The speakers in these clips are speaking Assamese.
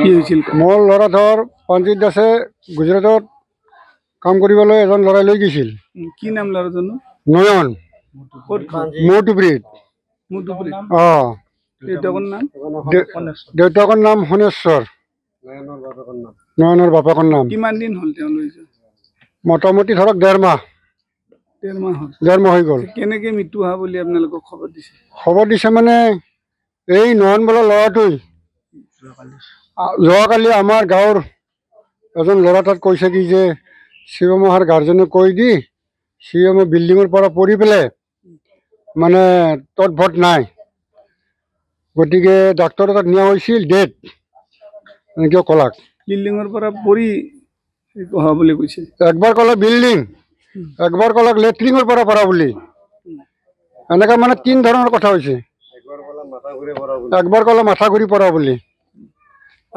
কি হৈছিল মোৰ ল'ৰা ধৰ পঞ্জিত দাসে গুজৰাটত কাম কৰিবলৈ এজন ল'ৰাই লৈ গৈছিল কি নাম ল'ৰাজনৰ নয়ন মৌটুপ্ৰীত দেউতাকৰ নাম সোণেশ্বৰ নয়নৰ বাপেকৰ নাম কিমান দিন হ'ল তেওঁ মোটামুটি ধৰক ডেৰ মাহ ডেৰ মাহ হৈ গ'ল কেনেকৈ মৃত্যু হোৱা বুলি আপোনালোকক খবৰ দিছে খবৰ দিছে মানে এই নয়ন বোলা ল'ৰাটোৱে যোৱাকালি আমাৰ গাঁৱৰ এজন ল'ৰা তাত কৈছে কি যে শিৱমহাৰ গাৰ্জেনে কৈ দি শিৱমে বিল্ডিঙৰ পৰা পৰি পেলাই মানে তৎ ভট নাই গতিকে ডাক্তৰৰ তাত নিয়া হৈছিল ডেট এনেকৈ কলাক বিল্ডিঙৰ পৰা পৰি অহা বুলি কৈছে একবাৰ কলাক বিল্ডিং একবাৰ কলাক লেট্ৰিনৰ পৰা পৰা বুলি এনেকুৱা মানে তিনি ধৰণৰ কথা হৈছে একবাৰ কলা মাথা ঘূৰি পৰা বুলি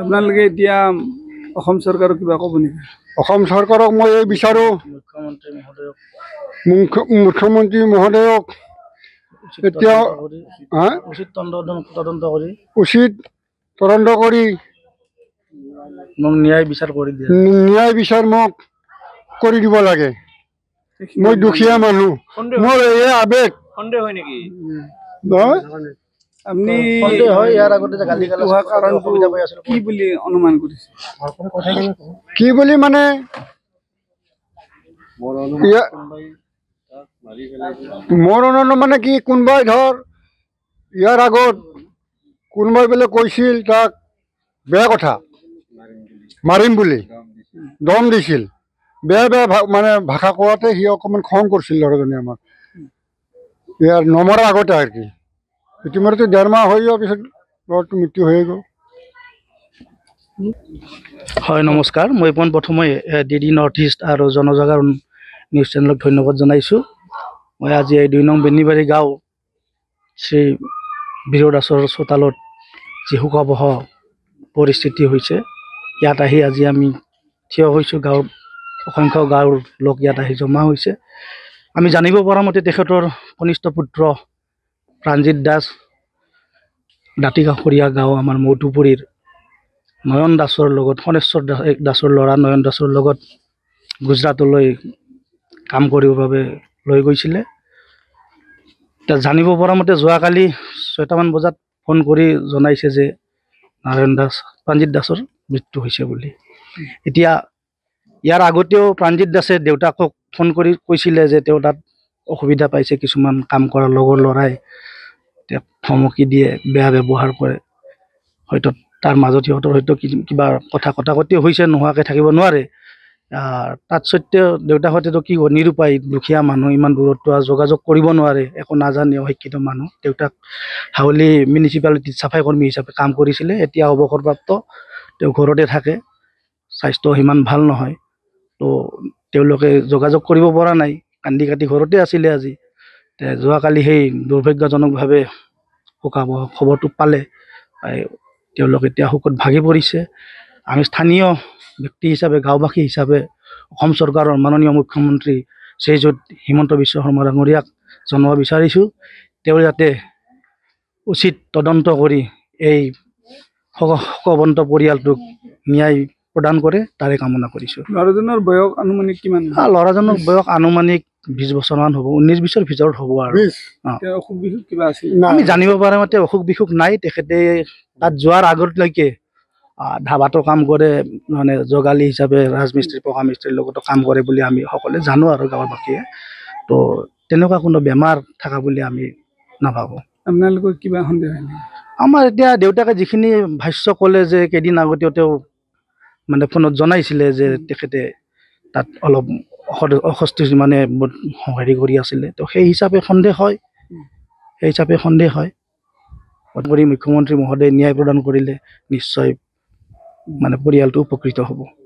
আপোনালোকে এতিয়া অসম চৰকাৰক কিবা কব নাকি সৰকাৰক মানে এই বিচাৰ মুখ্যমন্ত্ৰী মহোদয়ক উচিত তদন্ত কৰি ন্যায় বিচার করে ন্যায় বিচার মোক করে দিব লাগে মই দুখিয়া মানুষ মানে আবেগ সন্দেহ হয় নাকি কি বুলি মানে মোৰ অনুমান মানে কি কোনোবাই ধৰ ইয়াৰ আগত কোনোবাই বোলে কৈছিল তাক বেয়া কথা মাৰিম বুলি দম দিছিল বেয়া বেয়া মানে ভাষা কোৱাতে সি অকণমান খং কৰিছিল ল'ৰাজনে আমাক ইয়াৰ নমৰাৰ আগতে আৰু কি ইতিমধ্যে ডেৰ মাহ হৈ যোৱাৰ পিছত ল'ৰাটো মৃত্যু হৈ গ'ল হয় নমস্কাৰ মই পোন প্ৰথমে ডি ডি নৰ্থ ইষ্ট আৰু জনজাগৰণ নিউজ চেনেলক ধন্যবাদ জনাইছোঁ মই আজি এই দুই নং বেনিবাৰী গাঁও শ্ৰী বীৰ দাসৰ চোতালত যি শোকাবহ পৰিস্থিতি হৈছে ইয়াত আহি আজি আমি থিয় হৈছোঁ গাঁৱৰ অসংখ্য গাঁৱৰ লোক ইয়াত আহি জমা হৈছে আমি জানিব পৰা মতে তেখেতৰ কনিষ্ঠ পুত্ৰ প্ৰাণজিত দাস দাঁতি কাষৰীয়া গাঁও আমাৰ মৌটুপুৰীৰ নয়ন দাসৰ লগত দাস দাসৰ ল'ৰা নয়ন দাসৰ লগত গুজৰাটলৈ কাম কৰিবৰ বাবে লৈ গৈছিলে এতিয়া জানিব পৰা মতে যোৱাকালি ছয়টামান বজাত ফোন কৰি জনাইছে যে নাৰায়ণ দাস প্ৰাণজিত দাসৰ মৃত্যু হৈছে বুলি এতিয়া ইয়াৰ আগতেও প্ৰাণজিত দাসে দেউতাকক ফোন কৰি কৈছিলে যে তেওঁ তাত অসুবিধা পাইছে কিছুমান কাম কৰা লগৰ ল'ৰাই তেওঁক ধমকি দিয়ে বেয়া ব্যৱহাৰ কৰে হয়তো তাৰ মাজত সিহঁতৰ হয়তো কিবা কথা কটাকটিও হৈছে নোহোৱাকৈ থাকিব নোৱাৰে তাত সত্ত্বেও দেউতাহঁতেতো কি নিৰুপায় দুখীয়া মানুহ ইমান দূৰত্ব যোগাযোগ কৰিব নোৱাৰে একো নাজানে অশিক্ষিত মানুহ দেউতাক হাউলি মিউনিচিপালিটিত চাফাই কৰ্মী হিচাপে কাম কৰিছিলে এতিয়া অৱসৰপ্ৰাপ্ত তেওঁ ঘৰতে থাকে স্বাস্থ্য সিমান ভাল নহয় তো তেওঁলোকে যোগাযোগ কৰিব পৰা নাই কান্দি কাটি ঘৰতে আছিলে আজি যোৱাকালি সেই দুৰ্ভাগ্যজনকভাৱে সকাম খবৰটো পালে তেওঁলোক এতিয়া শোকত ভাগি পৰিছে আমি স্থানীয় ব্যক্তি হিচাপে গাঁওবাসী হিচাপে অসম চৰকাৰৰ মাননীয় মুখ্যমন্ত্ৰী শ্ৰীযুত হিমন্ত বিশ্ব শৰ্মা ডাঙৰীয়াক জনাব বিচাৰিছোঁ তেওঁ যাতে উচিত তদন্ত কৰি এই শকবন্ত পৰিয়ালটোক ন্যায় প্ৰদান কৰে তাৰে কামনা কৰিছো ল'ৰাজনৰ বয়স আনুমানিক কিমান হ'ব ল'ৰাজনৰ বয়স আনুমানিক বিশ বছৰ হ'ব ঊনৈছ বিশৰ ভিতৰত হ'ব আৰু অসুখ বিসুখ কিবা আছিল আমি জানিব পৰা মতে অসুখ বিসুখ নাই তেখেতে তাত যোৱাৰ আগতলৈকে ধাবাটো কাম কৰে মানে জগালী হিচাপে ৰাজমিস্ত্ৰী পকা মিস্ত্ৰীৰ লগতো কাম কৰে বুলি আমি সকলোৱে জানো আৰু গাঁৱৰ বাকীয়ে তো তেনেকুৱা কোনো বেমাৰ থকা বুলি আমি নাভাবোঁ আপোনালোকৰ কিবা সন্দেহ আমাৰ এতিয়া দেউতাকে যিখিনি ভাষ্য ক'লে যে কেইদিন আগতেও তেওঁ মানে ফোনত জনাইছিলে যে তেখেতে তাত অলপ অসস্তি মানে হেৰি কৰি আছিলে তো সেই হিচাপে সন্দেহ হয় সেই হিচাপে সন্দেহ হয় তদুপৰি মুখ্যমন্ত্ৰী মহোদয়ে ন্যায় প্ৰদান কৰিলে নিশ্চয় মানে পৰিয়ালটো উপকৃত হ'ব